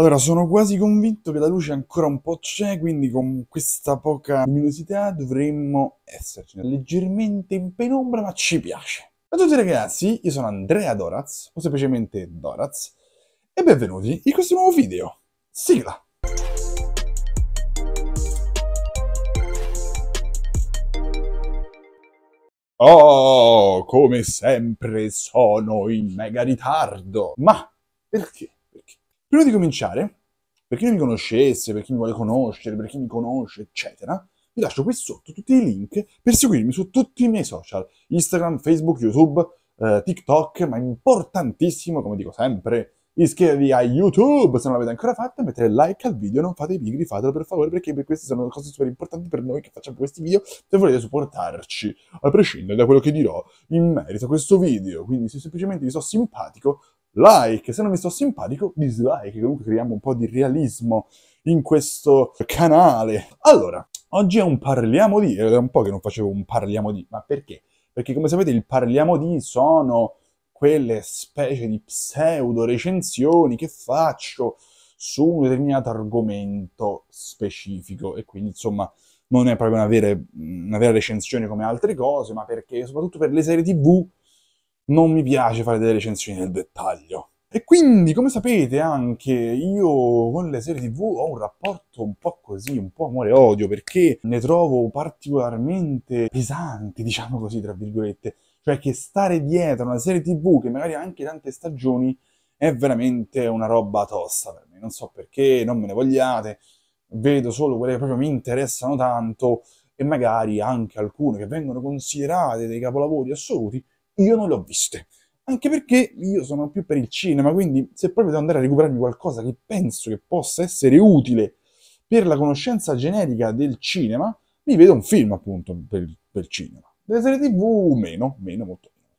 Allora, sono quasi convinto che la luce ancora un po' c'è, quindi con questa poca luminosità dovremmo esserci leggermente in penombra, ma ci piace. Ciao A tutti ragazzi, io sono Andrea Doraz, o semplicemente Doraz, e benvenuti in questo nuovo video. Sigla! Oh, come sempre sono in mega ritardo! Ma perché? Prima di cominciare, per chi non mi conoscesse, per chi mi vuole conoscere, per chi mi conosce, eccetera, vi lascio qui sotto tutti i link per seguirmi su tutti i miei social, Instagram, Facebook, YouTube, eh, TikTok, ma importantissimo, come dico sempre, iscrivervi a YouTube se non l'avete ancora fatto, mettete like al video, non fate i pigri, fatelo per favore, perché queste sono cose super importanti per noi che facciamo questi video, se volete supportarci, a prescindere da quello che dirò in merito a questo video, quindi se semplicemente vi so simpatico, like, se non mi sto simpatico dislike, comunque creiamo un po' di realismo in questo canale. Allora, oggi è un parliamo di, è un po' che non facevo un parliamo di, ma perché? Perché come sapete il parliamo di sono quelle specie di pseudo recensioni che faccio su un determinato argomento specifico e quindi insomma non è proprio una vera, una vera recensione come altre cose, ma perché soprattutto per le serie tv non mi piace fare delle recensioni nel dettaglio. E quindi, come sapete, anche io con le serie TV ho un rapporto un po' così, un po' amore-odio, perché ne trovo particolarmente pesanti, diciamo così, tra virgolette. Cioè che stare dietro una serie TV che magari ha anche tante stagioni è veramente una roba tosta per me. Non so perché, non me ne vogliate, vedo solo quelle che proprio mi interessano tanto e magari anche alcune che vengono considerate dei capolavori assoluti io non le ho viste. Anche perché io sono più per il cinema, quindi se proprio devo andare a recuperarmi qualcosa che penso che possa essere utile per la conoscenza genetica del cinema, mi vedo un film appunto per, per il cinema. Delle serie tv meno, meno, molto meno.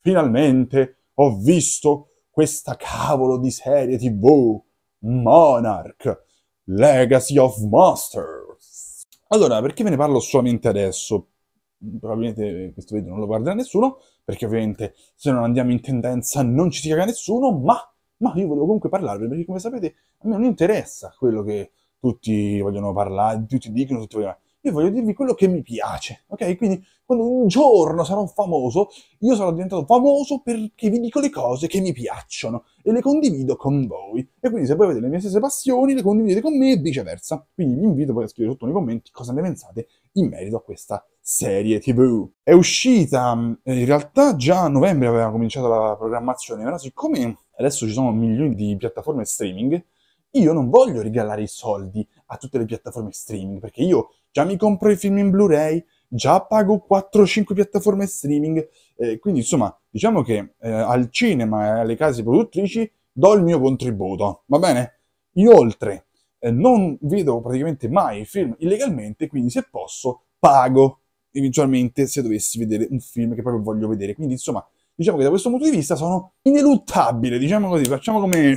Finalmente ho visto questa cavolo di serie tv, Monarch, Legacy of Monsters. Allora, perché ve ne parlo solamente adesso? probabilmente eh, questo video non lo guarderà nessuno, perché ovviamente se non andiamo in tendenza non ci si caga nessuno, ma, ma io volevo comunque parlarvi, perché come sapete a me non interessa quello che tutti vogliono parlare, tutti dicono, tutti vogliono... Io voglio dirvi quello che mi piace, ok? Quindi quando un giorno sarò famoso, io sarò diventato famoso perché vi dico le cose che mi piacciono e le condivido con voi. E quindi se voi avete le mie stesse passioni, le condividete con me e viceversa. Quindi vi invito poi a scrivere sotto nei commenti cosa ne pensate in merito a questa serie TV. È uscita, mm, in realtà già a novembre aveva cominciato la programmazione, però siccome adesso ci sono milioni di piattaforme streaming, io non voglio regalare i soldi a tutte le piattaforme streaming, perché io già mi compro i film in Blu-ray, già pago 4-5 piattaforme streaming, eh, quindi insomma, diciamo che eh, al cinema e alle case produttrici do il mio contributo, va bene? Inoltre, eh, non vedo praticamente mai film illegalmente, quindi se posso pago eventualmente se dovessi vedere un film che proprio voglio vedere. Quindi insomma, diciamo che da questo punto di vista sono ineluttabile, diciamo così, facciamo come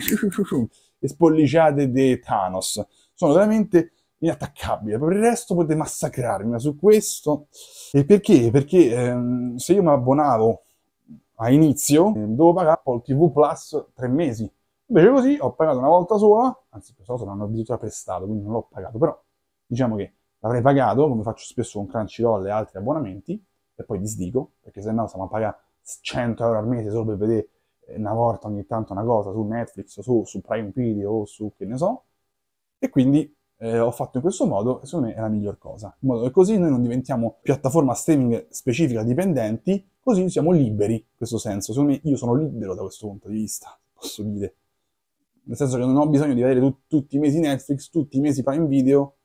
le spolliciate di Thanos. Sono veramente inattaccabile. Per il resto potete massacrarmi ma su questo. E perché? Perché ehm, se io mi abbonavo a inizio, ehm, dovevo pagare Apple TV Plus tre mesi. Invece così ho pagato una volta sola, anzi questa cosa l'hanno addirittura prestato, quindi non l'ho pagato, però diciamo che l'avrei pagato, come faccio spesso con Crunchyroll e altri abbonamenti, e poi disdico, perché se no stiamo a pagare 100 euro al mese solo per vedere eh, una volta ogni tanto una cosa su Netflix o su, su Prime Video o su che ne so, e quindi eh, ho fatto in questo modo e secondo me è la miglior cosa. In modo che così noi non diventiamo piattaforma streaming specifica dipendenti, così siamo liberi in questo senso. Secondo me io sono libero da questo punto di vista, posso dire. Nel senso che non ho bisogno di avere tu- tutti i mesi Netflix, tutti i mesi Prime Video,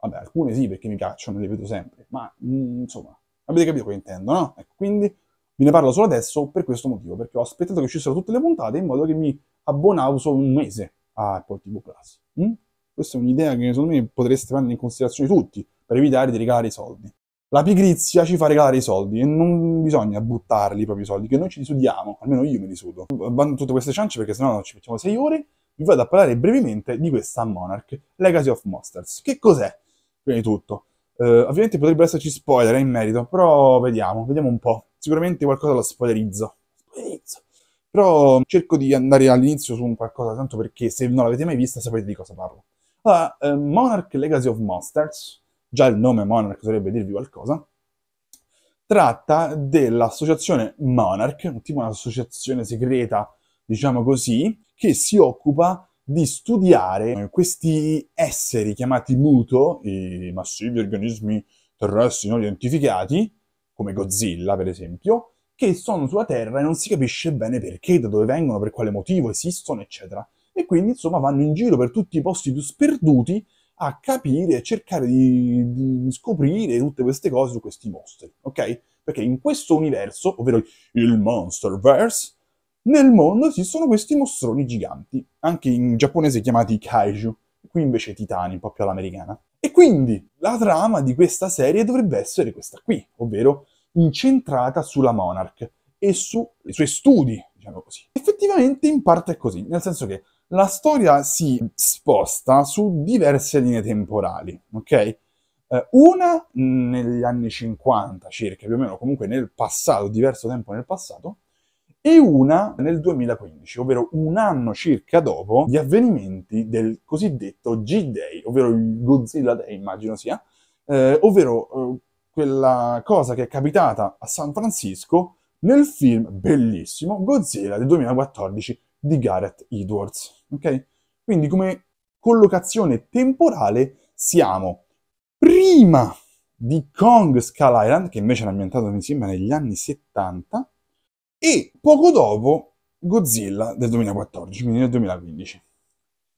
Vabbè, alcune sì perché mi piacciono, le vedo sempre, ma mh, mm, insomma, avete capito cosa intendo, no? Ecco, quindi ve ne parlo solo adesso per questo motivo, perché ho aspettato che uscissero tutte le puntate in modo che mi abbonavo solo un mese a Apple TV Plus. Mm? Questa è un'idea che secondo me potreste prendere in considerazione tutti, per evitare di regalare i soldi. La pigrizia ci fa regalare i soldi e non bisogna buttarli i propri soldi, che noi ci disudiamo, almeno io mi risudo. Vanno tutte queste ciance perché sennò ci facciamo 6 ore. Vi vado a parlare brevemente di questa Monarch Legacy of Monsters. Che cos'è? prima di tutto. Eh, ovviamente potrebbe esserci spoiler in merito, però vediamo, vediamo un po'. Sicuramente qualcosa lo spoilerizzo. Spoilerizzo. Però cerco di andare all'inizio su un qualcosa, tanto perché se non l'avete mai vista sapete di cosa parlo. Allora, eh, Monarch Legacy of Monsters, già il nome Monarch dovrebbe dirvi qualcosa, tratta dell'associazione Monarch, tipo un'associazione segreta, diciamo così, che si occupa di studiare eh, questi esseri chiamati muto, i massivi organismi terrestri non identificati, come Godzilla per esempio, che sono sulla Terra e non si capisce bene perché, da dove vengono, per quale motivo esistono, eccetera. E quindi insomma vanno in giro per tutti i posti più sperduti a capire e cercare di, di, scoprire tutte queste cose su questi mostri, ok? Perché in questo universo, ovvero il Monsterverse, nel mondo esistono questi mostroni giganti, anche in giapponese chiamati kaiju, qui invece titani, un po' più all'americana. E quindi la trama di questa serie dovrebbe essere questa qui, ovvero incentrata sulla Monarch e sui suoi studi, diciamo così. Effettivamente in parte è così, nel senso che la storia si sposta su diverse linee temporali, ok? Eh, una negli anni 50 circa, più o meno, comunque nel passato, diverso tempo nel passato, e una nel 2015, ovvero un anno circa dopo gli avvenimenti del cosiddetto G-Day, ovvero il Godzilla Day, immagino sia, eh, ovvero eh, quella cosa che è capitata a San Francisco nel film bellissimo Godzilla del 2014 di Gareth Edwards. Ok? Quindi come collocazione temporale siamo prima di Kong Skull Island, che invece era ambientato insieme negli anni 70, e poco dopo Godzilla del 2014, quindi nel 2015.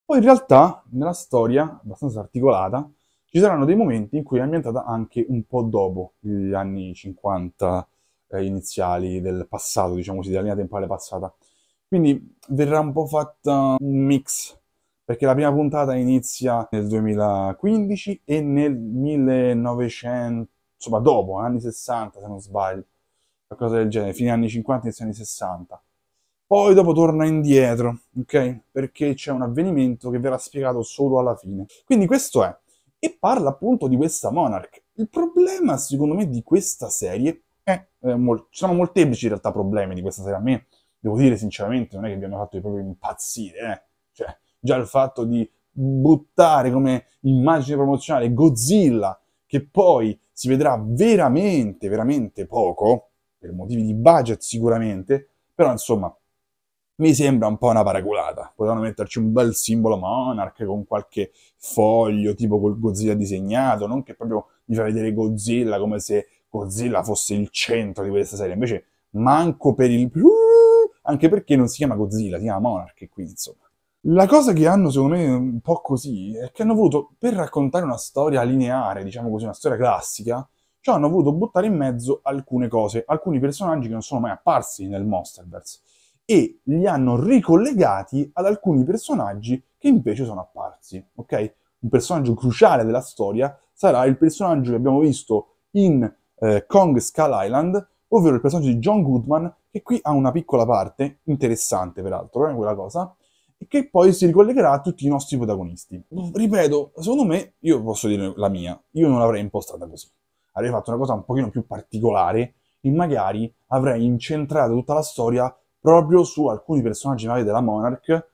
Poi in realtà nella storia, abbastanza articolata, ci saranno dei momenti in cui è ambientata anche un po' dopo gli anni 50 eh, iniziali del passato, diciamo così, della linea temporale passata. Quindi verrà un po' fatta un mix, perché la prima puntata inizia nel 2015 e nel 1900, insomma dopo, anni 60 se non sbaglio qualcosa del genere, fine anni 50, inizio anni 60. Poi dopo torna indietro, ok? Perché c'è un avvenimento che verrà spiegato solo alla fine. Quindi questo è. E parla appunto di questa Monarch. Il problema, secondo me, di questa serie è... Eh, mol- ci sono molteplici in realtà problemi di questa serie. A me, devo dire sinceramente, non è che mi hanno fatto proprio impazzire, eh? Cioè, già il fatto di buttare come immagine promozionale Godzilla, che poi si vedrà veramente, veramente poco, per motivi di budget sicuramente, però insomma mi sembra un po' una paraculata. Potevano metterci un bel simbolo Monarch con qualche foglio tipo col Godzilla disegnato, non che proprio mi fa vedere Godzilla come se Godzilla fosse il centro di questa serie, invece manco per il... anche perché non si chiama Godzilla, si chiama Monarch, e quindi insomma. La cosa che hanno secondo me un po' così è che hanno voluto, per raccontare una storia lineare, diciamo così, una storia classica, ci hanno voluto buttare in mezzo alcune cose, alcuni personaggi che non sono mai apparsi nel Monsterverse e li hanno ricollegati ad alcuni personaggi che invece sono apparsi, ok? Un personaggio cruciale della storia sarà il personaggio che abbiamo visto in eh, Kong Skull Island, ovvero il personaggio di John Goodman, che qui ha una piccola parte, interessante peraltro, eh, quella cosa, e che poi si ricollegherà a tutti i nostri protagonisti. Ripeto, secondo me, io posso dire la mia, io non l'avrei impostata così avrei fatto una cosa un pochino più particolare e magari avrei incentrato tutta la storia proprio su alcuni personaggi magari della Monarch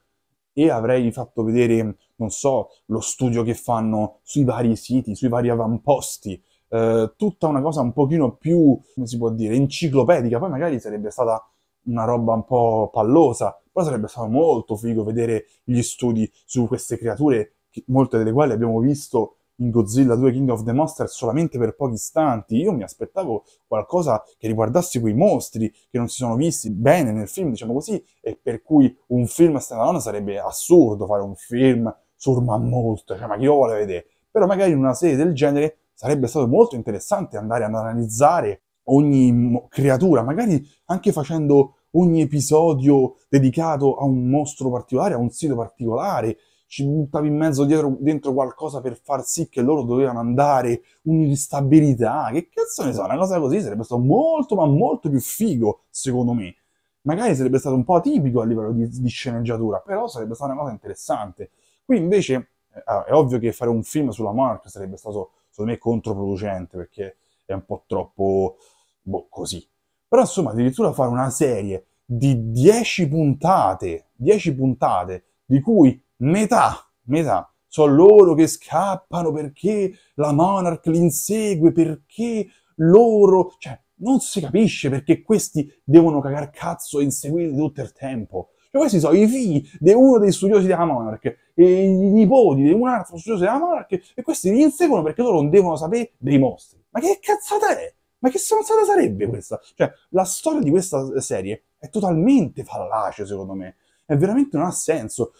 e avrei fatto vedere, non so, lo studio che fanno sui vari siti, sui vari avamposti, eh, tutta una cosa un pochino più, come si può dire, enciclopedica, poi magari sarebbe stata una roba un po' pallosa, però sarebbe stato molto figo vedere gli studi su queste creature, molte delle quali abbiamo visto in Godzilla 2 King of the Monsters solamente per pochi istanti. Io mi aspettavo qualcosa che riguardasse quei mostri che non si sono visti bene nel film, diciamo così, e per cui un film standalone sarebbe assurdo fare un film sul mammut, cioè, ma chi lo vuole vedere? Però magari in una serie del genere sarebbe stato molto interessante andare ad analizzare ogni creatura, magari anche facendo ogni episodio dedicato a un mostro particolare, a un sito particolare, ci buttavi in mezzo dietro, dentro qualcosa per far sì che loro dovevano andare, un'instabilità, ah, che cazzo ne so, una cosa così sarebbe stato molto ma molto più figo, secondo me. Magari sarebbe stato un po' atipico a livello di, di sceneggiatura, però sarebbe stata una cosa interessante. Qui invece eh, ah, è ovvio che fare un film sulla Monarch sarebbe stato, secondo me, controproducente, perché è un po' troppo, boh, così. Però insomma, addirittura fare una serie di 10 puntate, 10 puntate, di cui metà, metà, sono loro che scappano perché la Monarch li insegue, perché loro... Cioè, non si capisce perché questi devono cagar cazzo e inseguirli tutto il tempo. Cioè, questi sono i figli di uno dei studiosi della Monarch e i nipoti di un altro studioso della Monarch e questi li inseguono perché loro non devono sapere dei mostri. Ma che cazzata è? Ma che stronzata sarebbe questa? Cioè, la storia di questa serie è totalmente fallace, secondo me eh, veramente non ha senso.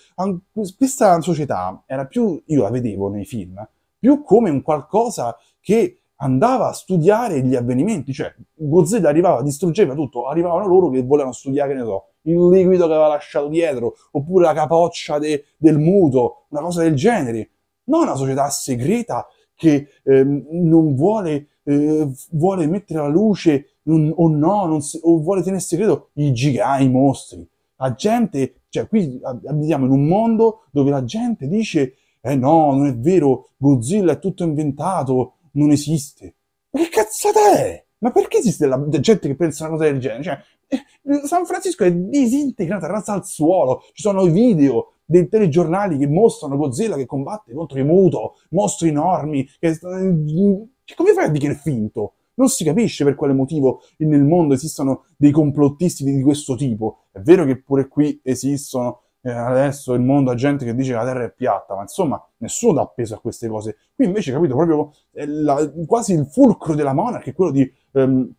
Questa società era più, io la vedevo nei film, più come un qualcosa che andava a studiare gli avvenimenti, cioè Godzilla arrivava, distruggeva tutto, arrivavano loro che volevano studiare, che ne so, il liquido che aveva lasciato dietro, oppure la capoccia de, del muto, una cosa del genere. Non una società segreta che ehm, non vuole, eh, vuole, mettere alla luce non, o no, si, o vuole tenere segreto i giganti, i mostri, la gente cioè, qui abitiamo in un mondo dove la gente dice, eh no, non è vero, Godzilla è tutto inventato, non esiste. Ma che cazzata è? Ma perché esiste la gente che pensa una cosa del genere? Cioè, eh, San Francisco è disintegrata, rasa al suolo. Ci sono i video dei telegiornali che mostrano Godzilla che combatte contro i muto, mostri enormi. Mm, che... Come fai a dire che è finto? Non si capisce per quale motivo nel mondo esistano dei complottisti di questo tipo. È vero che pure qui esistono eh, adesso il mondo ha gente che dice che la terra è piatta, ma insomma nessuno dà peso a queste cose. Qui invece, capito, proprio eh, la, quasi il fulcro della monarchia è quello di, ehm,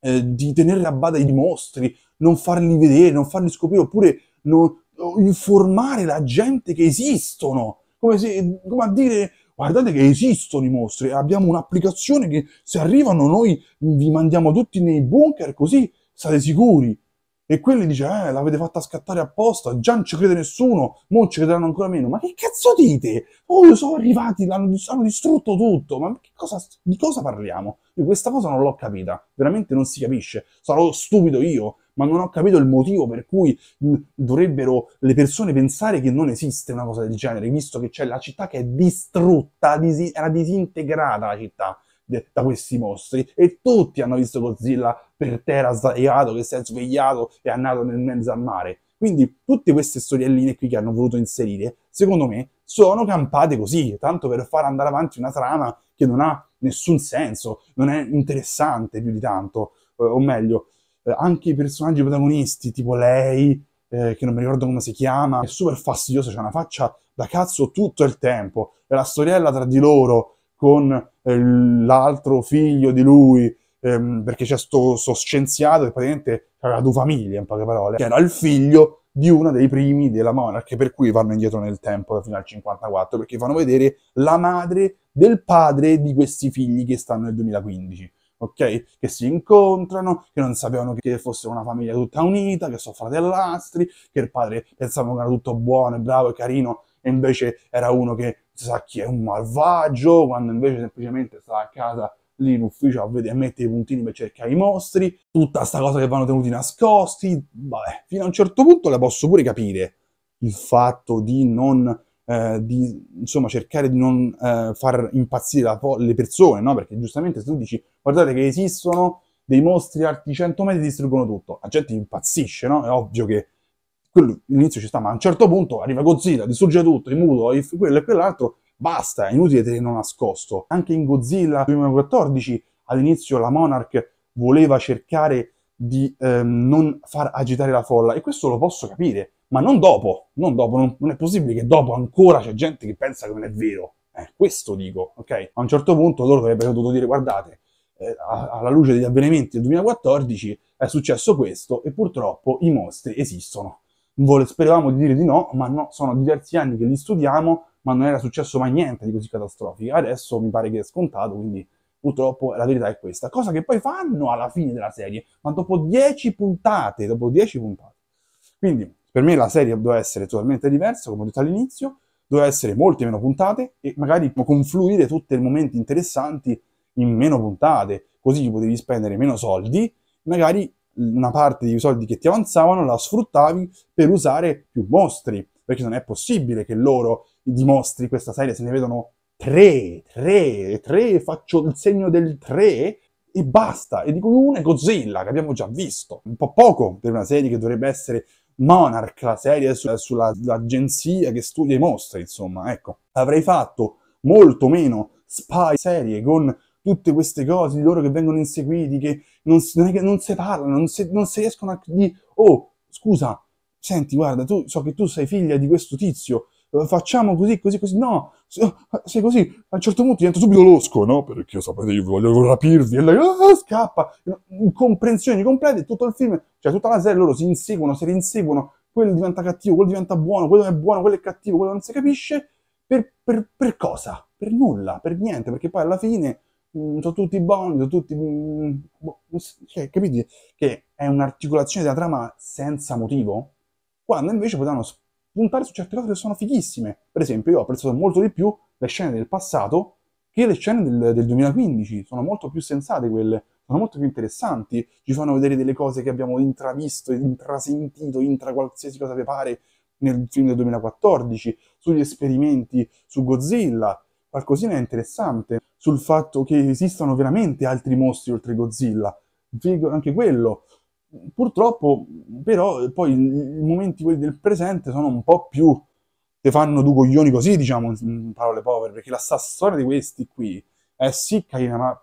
eh, di tenere a bada i mostri, non farli vedere, non farli scoprire, oppure non, informare la gente che esistono, come, se, come a dire guardate che esistono i mostri, abbiamo un'applicazione che se arrivano noi vi mandiamo tutti nei bunker così state sicuri. E quelli dice, eh, l'avete fatta scattare apposta, già non ci crede nessuno, mo ci crederanno ancora meno. Ma che cazzo dite? Oh, sono arrivati, hanno distrutto tutto. Ma cosa, di cosa parliamo? Io questa cosa non l'ho capita, veramente non si capisce. Sarò stupido io, ma non ho capito il motivo per cui dovrebbero le persone pensare che non esiste una cosa del genere, visto che c'è la città che è distrutta, disi- era disintegrata la città de- da questi mostri e tutti hanno visto Godzilla per terra sdraiato che si è svegliato e è andato nel mezzo al mare. Quindi tutte queste storielline qui che hanno voluto inserire, secondo me, sono campate così, tanto per far andare avanti una trama che non ha nessun senso, non è interessante più di tanto, eh, o meglio, eh, anche i personaggi protagonisti, tipo lei, eh, che non mi ricordo come si chiama, è super fastidiosa, c'ha una faccia da cazzo tutto il tempo, e la storiella tra di loro con eh, l'altro figlio di lui, ehm, perché c'è sto, sto, scienziato che praticamente aveva due famiglie, in poche parole, che era il figlio di uno dei primi della Monarch, per cui vanno indietro nel tempo fino al 54, perché fanno vedere la madre del padre di questi figli che stanno nel 2015 ok? Che si incontrano, che non sapevano che fosse una famiglia tutta unita, che sono fratellastri, che il padre pensava che era tutto buono e bravo e carino, e invece era uno che sa chi è un malvagio, quando invece semplicemente sta a casa lì in ufficio a vedere, mette i puntini per cercare i mostri, tutta sta cosa che vanno tenuti nascosti, vabbè, fino a un certo punto la posso pure capire, il fatto di non... Eh, di insomma cercare di non eh, far impazzire po- le persone, no? Perché giustamente se tu dici guardate che esistono dei mostri alti 100 metri distruggono tutto. La gente impazzisce, no? È ovvio che quello all'inizio ci sta, ma a un certo punto arriva Godzilla, distrugge tutto, i muto, quello e quell'altro, basta, è inutile tenere nascosto. Anche in Godzilla 2014 all'inizio la Monarch voleva cercare di ehm, non far agitare la folla e questo lo posso capire, ma non dopo, non dopo, non, non è possibile che dopo ancora c'è gente che pensa che non è vero. Eh, questo dico, ok? A un certo punto loro avrebbero dovuto dire guardate, eh, alla luce degli avvenimenti del 2014 è successo questo e purtroppo i mostri esistono. speravamo di dire di no, ma no, sono diversi anni che li studiamo, ma non era successo mai niente di così catastrofico. Adesso mi pare che è scontato, quindi purtroppo la verità è questa. Cosa che poi fanno alla fine della serie, ma dopo 10 puntate, dopo 10 puntate. Quindi per me la serie doveva essere totalmente diversa, come ho detto all'inizio, doveva essere molte meno puntate e magari confluire tutti i momenti interessanti in meno puntate, così potevi spendere meno soldi, magari una parte dei soldi che ti avanzavano la sfruttavi per usare più mostri, perché non è possibile che loro di mostri questa serie se ne vedono tre, tre, tre, faccio il segno del tre e basta, e dico uno è Godzilla, che abbiamo già visto, un po' poco per una serie che dovrebbe essere Monarch, la serie su, sull'agenzia che studia i mostri, insomma, ecco. Avrei fatto molto meno spy serie con tutte queste cose di loro che vengono inseguiti, che non, non, che non si parlano, non si, non si riescono a dire, oh, scusa, senti, guarda, tu, so che tu sei figlia di questo tizio, eh, facciamo così, così, così, no, sei così, a un certo punto diventa subito losco, no, perché io sapete, io voglio rapirvi, e lei, ah, scappa, incomprensioni complete, tutto il film, cioè tutta la serie, loro si inseguono, si rinseguono, quello diventa cattivo, quello diventa buono, quello è buono, quello è cattivo, quello non si capisce, per, per, per cosa? Per nulla, per niente, perché poi alla fine Mm, sono tutti buoni, sono tutti... Mm, boh, cioè, capite che è un'articolazione della trama senza motivo? Quando invece potevano puntare su certe cose che sono fighissime. Per esempio, io ho apprezzato molto di più le scene del passato che le scene del, del 2015. Sono molto più sensate quelle, sono molto più interessanti. Ci fanno vedere delle cose che abbiamo intravisto, intrasentito, intra qualsiasi cosa vi pare nel film del 2014, sugli esperimenti su Godzilla, qualcosina interessante sul fatto che esistano veramente altri mostri oltre Godzilla. Anche quello. Purtroppo, però, poi i momenti quelli del presente sono un po' più... te fanno due coglioni così, diciamo, in parole povere, perché la storia di questi qui è sì carina, ma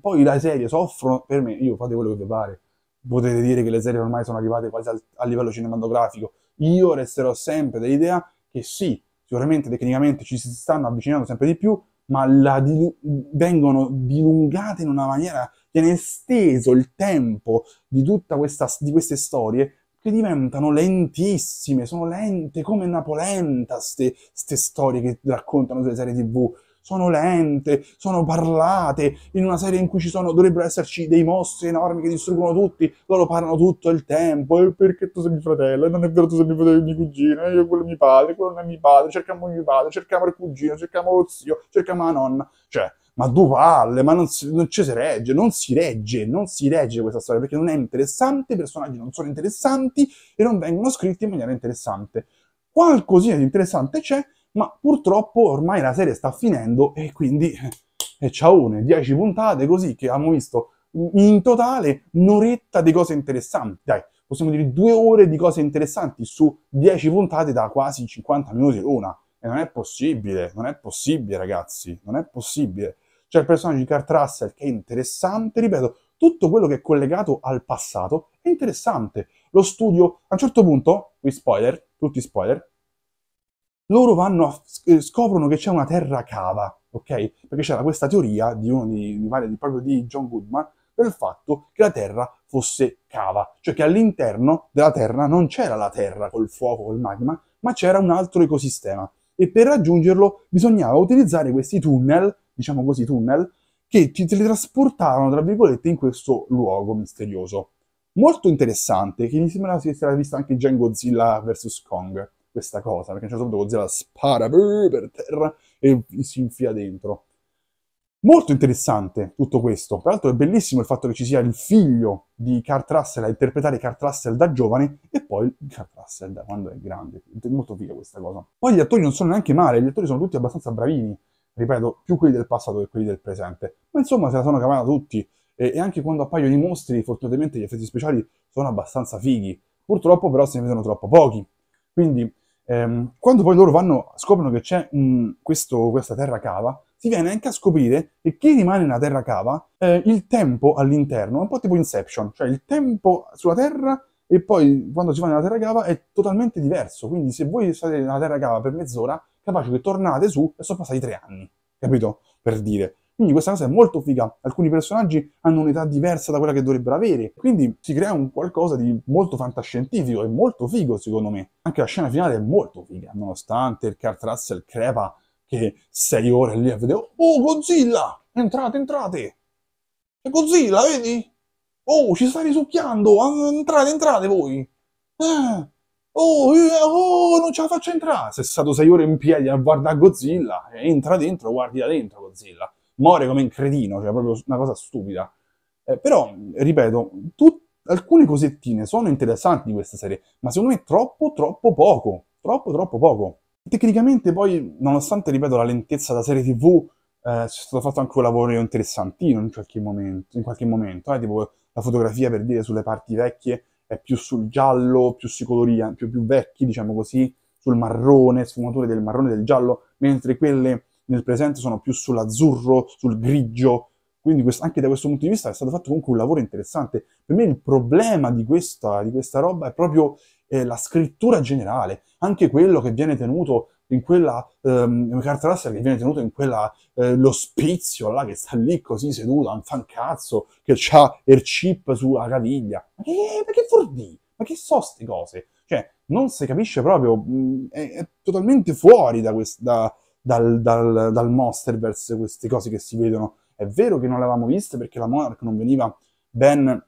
poi la serie soffrono, per me, io fate quello che vi pare. Potete dire che le serie ormai sono arrivate quasi al, a livello cinematografico. Io resterò sempre dell'idea che sì, sicuramente tecnicamente ci si stanno avvicinando sempre di più, ma dil- vengono dilungate in una maniera, viene esteso il tempo di tutta questa, di queste storie che diventano lentissime, sono lente come Napolenta, queste storie che raccontano sulle serie tv sono lente, sono parlate, in una serie in cui ci sono, dovrebbero esserci dei mostri enormi che distruggono tutti, loro parlano tutto il tempo, e eh, perché tu sei mio fratello, e eh, non è vero tu sei mio fratello, mio cugino, e eh, io quello mio padre, quello non è mio padre, cerchiamo mio padre, cerchiamo il cugino, cerchiamo lo zio, cerchiamo la nonna, cioè ma due palle, ma non, si, non ci si regge, non si regge, non si regge questa storia perché non è interessante, i personaggi non sono interessanti e non vengono scritti in maniera interessante. Qualcosina di interessante c'è, ma purtroppo ormai la serie sta finendo e quindi eh, e ciaone, 10 puntate così che abbiamo visto in totale un'oretta di cose interessanti, dai, possiamo dire due ore di cose interessanti su 10 puntate da quasi 50 minuti l'una, e non è possibile, non è possibile ragazzi, non è possibile. C'è il personaggio di Kurt Russell che è interessante, ripeto, tutto quello che è collegato al passato è interessante. Lo studio, a un certo punto, qui spoiler, tutti spoiler, loro vanno a, eh, scoprono che c'è una terra cava, ok? Perché c'era questa teoria di uno di, di, di, proprio di John Goodman del fatto che la terra fosse cava, cioè che all'interno della terra non c'era la terra col fuoco, col magma, ma c'era un altro ecosistema e per raggiungerlo bisognava utilizzare questi tunnel, diciamo così tunnel, che ti teletrasportavano, tra virgolette, in questo luogo misterioso. Molto interessante, che mi sembra si sia vista anche già in Godzilla vs. Kong questa cosa, perché a un certo punto Godzilla spara per terra e si infia dentro. Molto interessante tutto questo. Tra l'altro è bellissimo il fatto che ci sia il figlio di Kurt Russell a interpretare Kurt Russell da giovane e poi Kurt Russell da quando è grande. È molto figa questa cosa. Poi gli attori non sono neanche male, gli attori sono tutti abbastanza bravini. Ripeto, più quelli del passato che quelli del presente. Ma insomma se la sono cavata tutti. E, e anche quando appaiono i mostri, fortunatamente gli effetti speciali sono abbastanza fighi. Purtroppo però se ne vedono troppo pochi. Quindi Ehm, quando poi loro vanno, scoprono che c'è un, questo, questa terra cava, si viene anche a scoprire che chi rimane nella terra cava, eh, il tempo all'interno è un po' tipo Inception, cioè il tempo sulla terra e poi quando si va nella terra cava è totalmente diverso, quindi se voi state nella terra cava per mezz'ora, capace che tornate su e sono passati tre anni, capito? Per dire. Quindi questa cosa è molto figa. Alcuni personaggi hanno un'età diversa da quella che dovrebbero avere. Quindi si crea un qualcosa di molto fantascientifico e molto figo, secondo me. Anche la scena finale è molto figa, nonostante il Kurt Russell crepa che sei ore lì a vedere. Oh, Godzilla! Entrate, entrate! È Godzilla, vedi? Oh, ci sta risucchiando! Entrate, entrate voi! Ah. Oh, eh, oh, non ce la faccio entrare! Se è stato sei ore in piedi a guardare Godzilla, entra dentro, guardi da dentro Godzilla muore come un cretino, cioè proprio una cosa stupida. Eh, però, ripeto, tut- alcune cosettine sono interessanti di questa serie, ma secondo me troppo, troppo poco. Troppo, troppo poco. Tecnicamente poi, nonostante, ripeto, la lentezza della serie TV, eh, c'è stato fatto anche un lavoro interessantino in qualche momento, in qualche momento eh, tipo la fotografia per dire sulle parti vecchie è più sul giallo, più si colori più, più vecchi, diciamo così, sul marrone, sfumature del marrone e del giallo, mentre quelle nel presente sono più sull'azzurro, sul grigio, quindi questo, anche da questo punto di vista è stato fatto comunque un lavoro interessante. Per me il problema di questa, di questa roba è proprio eh, la scrittura generale, anche quello che viene tenuto in quella ehm, cartellassa che viene tenuto in quella eh, lo là che sta lì così seduto, un fancazzo che ha il chip sulla caviglia. Ma che, ma che vuol Ma che so ste cose? Cioè, non si capisce proprio, mh, mm, è, è, totalmente fuori da questa dal, dal, dal Monsterverse, queste cose che si vedono. È vero che non le avevamo viste perché la Monarch non veniva ben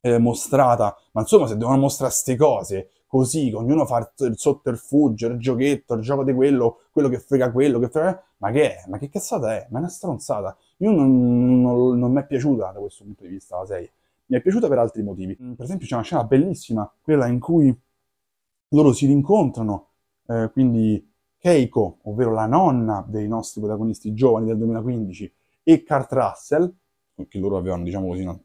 eh, mostrata, ma insomma se devono mostrare queste cose così, che ognuno fa il sotterfugio, il giochetto, il gioco di quello, quello che frega quello, che frega... Ma che è? Ma che cazzata è? Ma è una stronzata. Io non, non, non mi è piaciuta da questo punto di vista la serie. Mi è piaciuta per altri motivi. Mm, per esempio c'è una scena bellissima, quella in cui loro si rincontrano, eh, quindi Keiko, ovvero la nonna dei nostri protagonisti giovani del 2015, e Kurt Russell, che loro avevano, diciamo così, no,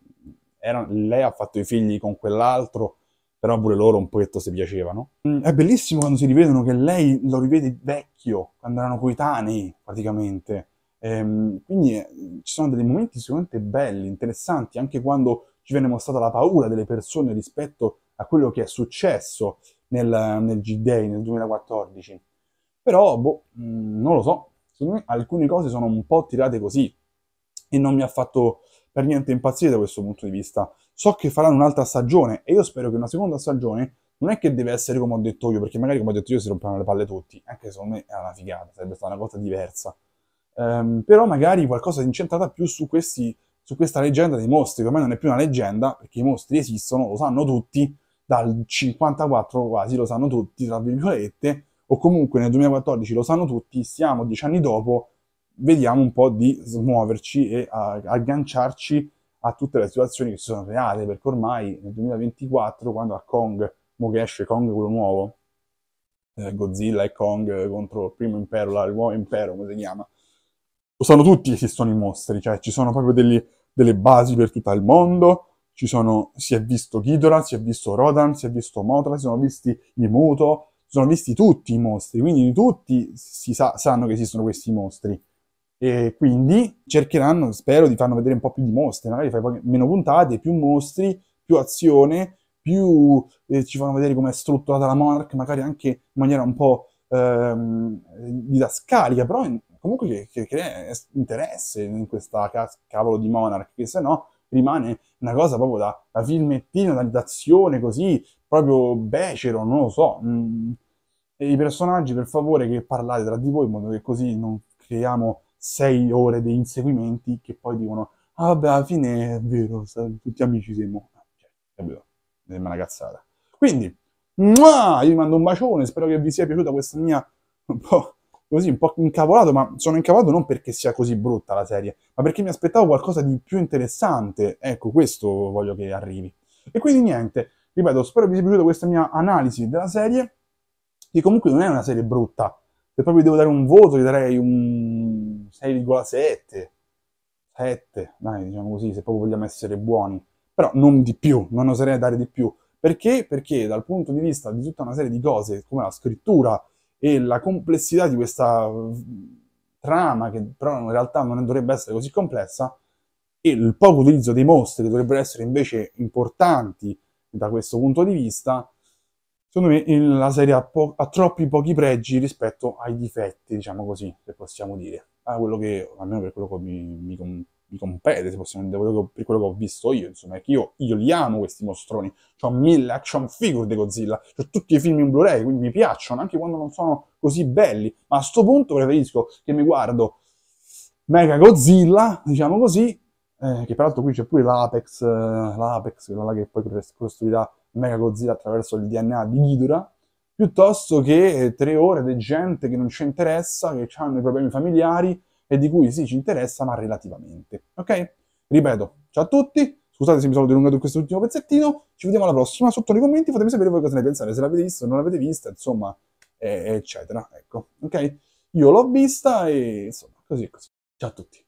era, lei ha fatto i figli con quell'altro, però pure loro un pochetto si piacevano. Mm, è bellissimo quando si rivedono che lei lo rivede vecchio, quando erano coetanei praticamente. Ehm, quindi eh, ci sono dei momenti sicuramente belli, interessanti, anche quando ci viene mostrata la paura delle persone rispetto a quello che è successo nel, nel G-Day nel 2014. Però, boh, mm, non lo so, secondo me alcune cose sono un po' tirate così e non mi ha fatto per niente impazzire da questo punto di vista. So che faranno un'altra stagione e io spero che una seconda stagione non è che deve essere come ho detto io, perché magari come ho detto io si rompevano le palle tutti, anche secondo me è una figata, sarebbe stata una cosa diversa. Um, però magari qualcosa di incentrata più su, questi, su questa leggenda dei mostri, che ormai non è più una leggenda, perché i mostri esistono, lo sanno tutti, dal 54 quasi lo sanno tutti, tra virgolette, o comunque nel 2014 lo sanno tutti, siamo dieci anni dopo, vediamo un po' di smuoverci e agganciarci a tutte le situazioni che sono reali, perché ormai nel 2024, quando a Kong, mo che esce Kong quello nuovo, eh, Godzilla e Kong contro il primo impero, là, il nuovo impero, come si chiama, lo sanno tutti che esistono i mostri, cioè ci sono proprio degli, delle basi per tutto il mondo, sono, si è visto Ghidorah, si è visto Rodan, si è visto Motra, si sono visti i Muto, sono visti tutti i mostri, quindi tutti si sa, sanno che esistono questi mostri. E quindi cercheranno, spero, di farlo vedere un po' più di mostre, magari fai meno puntate, più mostri, più azione, più eh, ci fanno vedere come è strutturata la Monarch, magari anche in maniera un po' ehm, didascalica, però in, comunque che, che crea interesse in questa ca- cavolo di Monarch, che se no rimane una cosa proprio da, da filmettino, da d'azione così, proprio becero, non lo so. Mm. E I personaggi, per favore, che parlate tra di voi in modo che così non creiamo sei ore di inseguimenti che poi dicono ah vabbè, alla fine è vero, tutti amici siamo. Capito? Mi sembra una cazzata. Quindi, muah, io vi mando un bacione, spero che vi sia piaciuta questa mia un po' così, un po' incavolato, ma sono incavolato non perché sia così brutta la serie, ma perché mi aspettavo qualcosa di più interessante. Ecco, questo voglio che arrivi. E quindi niente, ripeto, spero vi sia piaciuta questa mia analisi della serie, che comunque non è una serie brutta. Se proprio devo dare un voto, gli darei un 6,7, 7, dai, diciamo così, se proprio vogliamo essere buoni. Però non di più, non oserei dare di più. Perché? Perché dal punto di vista di tutta una serie di cose, come la scrittura e la complessità di questa trama, che però in realtà non dovrebbe essere così complessa, e il poco utilizzo dei mostri, che dovrebbero essere invece importanti, da questo punto di vista, secondo me la serie ha, po- ha, troppi pochi pregi rispetto ai difetti, diciamo così, se possiamo dire, a ah, quello che, almeno per quello che mi, mi, mi compete, se possiamo dire, quello che, per quello che ho visto io, insomma, è che io, io li amo questi mostroni, ho mille action figure di Godzilla, ho tutti i film in Blu-ray, quindi mi piacciono, anche quando non sono così belli, ma a sto punto preferisco che mi guardo Mega Godzilla, diciamo così, eh, che peraltro qui c'è pure l'Apex, eh, l'Apex, quella là che poi costruirà Mega Godzilla attraverso il DNA di Ghidorah, piuttosto che eh, tre ore di gente che non ci interessa, che hanno i problemi familiari e di cui sì ci interessa, ma relativamente. Ok? Ripeto, ciao a tutti, scusate se mi sono dilungato in questo ultimo pezzettino, ci vediamo alla prossima, sotto nei commenti fatemi sapere voi cosa ne pensate, se l'avete vista, o non l'avete vista, insomma, eh, eccetera. Ecco, ok? Io l'ho vista e insomma, così è così. Ciao a tutti.